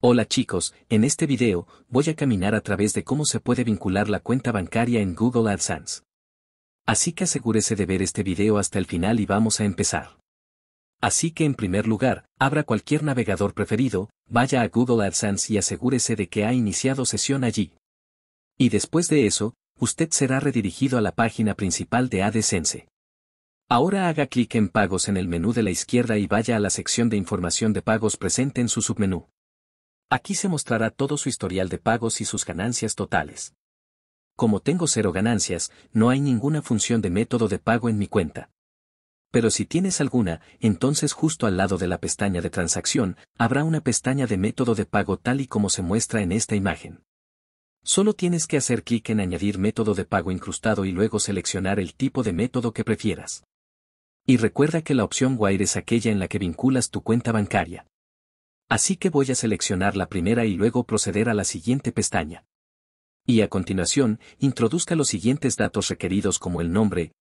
Hola chicos, en este video, voy a caminar a través de cómo se puede vincular la cuenta bancaria en Google AdSense. Así que asegúrese de ver este video hasta el final y vamos a empezar. Así que en primer lugar, abra cualquier navegador preferido, vaya a Google AdSense y asegúrese de que ha iniciado sesión allí. Y después de eso, usted será redirigido a la página principal de AdSense. Ahora haga clic en Pagos en el menú de la izquierda y vaya a la sección de información de pagos presente en su submenú. Aquí se mostrará todo su historial de pagos y sus ganancias totales. Como tengo cero ganancias, no hay ninguna función de método de pago en mi cuenta. Pero si tienes alguna, entonces justo al lado de la pestaña de transacción, habrá una pestaña de método de pago tal y como se muestra en esta imagen. Solo tienes que hacer clic en añadir método de pago incrustado y luego seleccionar el tipo de método que prefieras. Y recuerda que la opción Wire es aquella en la que vinculas tu cuenta bancaria. Así que voy a seleccionar la primera y luego proceder a la siguiente pestaña. Y a continuación, introduzca los siguientes datos requeridos como el nombre,